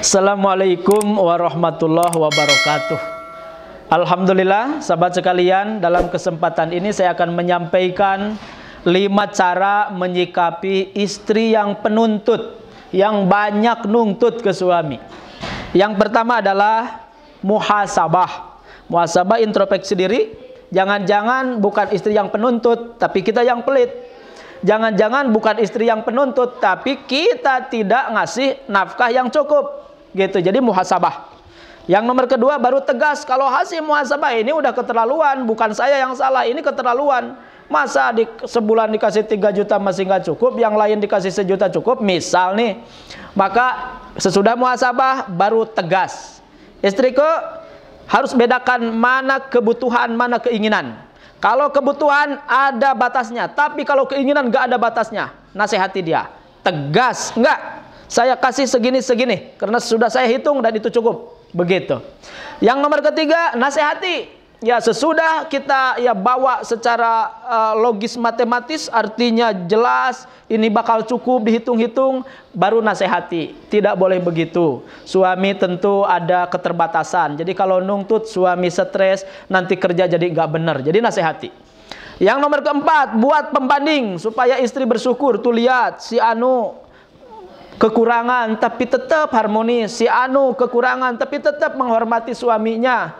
Assalamualaikum warahmatullahi wabarakatuh. Alhamdulillah, sahabat sekalian, dalam kesempatan ini saya akan menyampaikan lima cara menyikapi istri yang penuntut, yang banyak nuntut ke suami. Yang pertama adalah muhasabah. Muhasabah introspeksi diri, jangan-jangan bukan istri yang penuntut, tapi kita yang pelit. Jangan-jangan bukan istri yang penuntut, tapi kita tidak ngasih nafkah yang cukup. Gitu. Jadi muhasabah. Yang nomor kedua baru tegas kalau hasil muhasabah ini udah keterlaluan, bukan saya yang salah, ini keterlaluan. Masa di, sebulan dikasih 3 juta masih nggak cukup, yang lain dikasih sejuta cukup, misal nih. Maka sesudah muhasabah baru tegas. Istriku harus bedakan mana kebutuhan, mana keinginan. Kalau kebutuhan ada batasnya, tapi kalau keinginan nggak ada batasnya, nasihati dia. Tegas, enggak. Saya kasih segini-segini, karena sudah saya hitung dan itu cukup. Begitu. Yang nomor ketiga, nasihati ya sesudah kita ya bawa secara uh, logis matematis artinya jelas ini bakal cukup dihitung-hitung baru nasehati tidak boleh begitu suami tentu ada keterbatasan jadi kalau nuntut suami stres nanti kerja jadi nggak benar jadi nasehati yang nomor keempat buat pembanding supaya istri bersyukur tuh lihat si Anu kekurangan tapi tetap harmonis si Anu kekurangan tapi tetap menghormati suaminya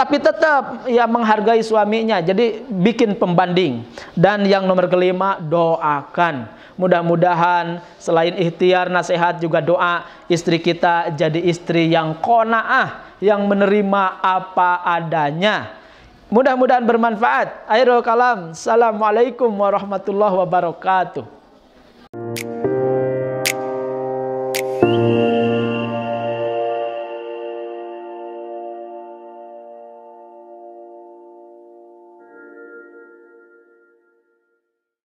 tapi tetap ya menghargai suaminya. Jadi bikin pembanding. Dan yang nomor kelima doakan. Mudah-mudahan selain ikhtiar nasihat juga doa istri kita jadi istri yang konaah, yang menerima apa adanya. Mudah-mudahan bermanfaat. Akhirul kalam. Assalamualaikum warahmatullahi wabarakatuh.